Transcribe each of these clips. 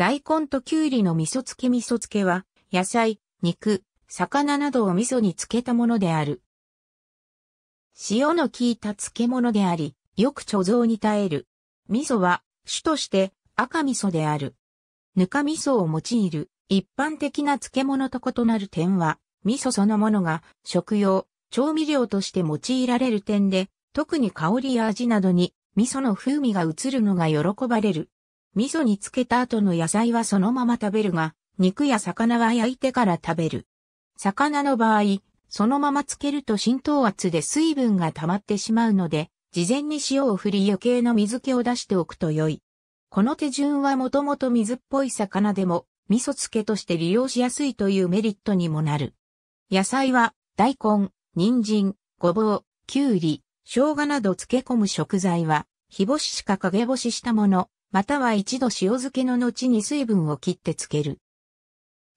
大根ときゅうりの味噌漬け味噌漬けは、野菜、肉、魚などを味噌に漬けたものである。塩の効いた漬物であり、よく貯蔵に耐える。味噌は、主として赤味噌である。ぬか味噌を用いる一般的な漬物と異なる点は、味噌そのものが食用、調味料として用いられる点で、特に香りや味などに味噌の風味が移るのが喜ばれる。味噌につけた後の野菜はそのまま食べるが、肉や魚は焼いてから食べる。魚の場合、そのまま漬けると浸透圧で水分が溜まってしまうので、事前に塩を振り余計の水気を出しておくと良い。この手順はもともと水っぽい魚でも、味噌漬けとして利用しやすいというメリットにもなる。野菜は、大根、人参、ごぼう、きゅうり、生姜など漬け込む食材は、日干ししか陰干ししたもの、または一度塩漬けの後に水分を切って漬ける。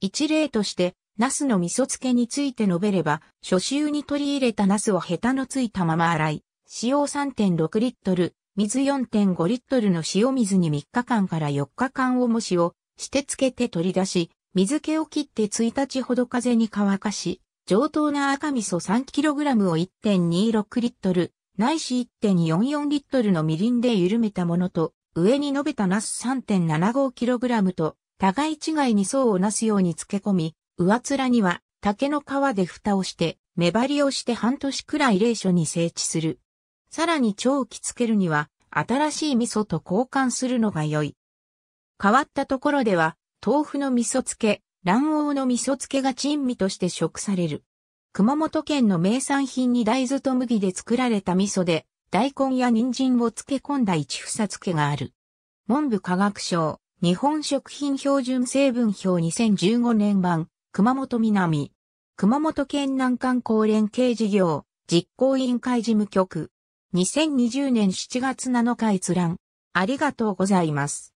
一例として、茄子の味噌漬けについて述べれば、初秋に取り入れた茄子をヘタのついたまま洗い、塩3.6リットル、水4.5リットルの塩水に3日間から4日間をもしをして漬けて取り出し、水気を切って1日ほど風に乾かし、上等な赤味噌 3kg を1.26リットル、ないし1.44リットルのみりんで緩めたものと、上に述べたナス 3.75kg と、互い違いに層をなすように漬け込み、上面には竹の皮で蓋をして、目張りをして半年くらい霊所に整地する。さらに長期漬けるには、新しい味噌と交換するのが良い。変わったところでは、豆腐の味噌漬け、卵黄の味噌漬けが珍味として食される。熊本県の名産品に大豆と麦で作られた味噌で、大根や人参を漬け込んだ一房漬けがある。文部科学省、日本食品標準成分表2015年版、熊本南。熊本県南観光連携事業、実行委員会事務局。2020年7月7日閲覧。ありがとうございます。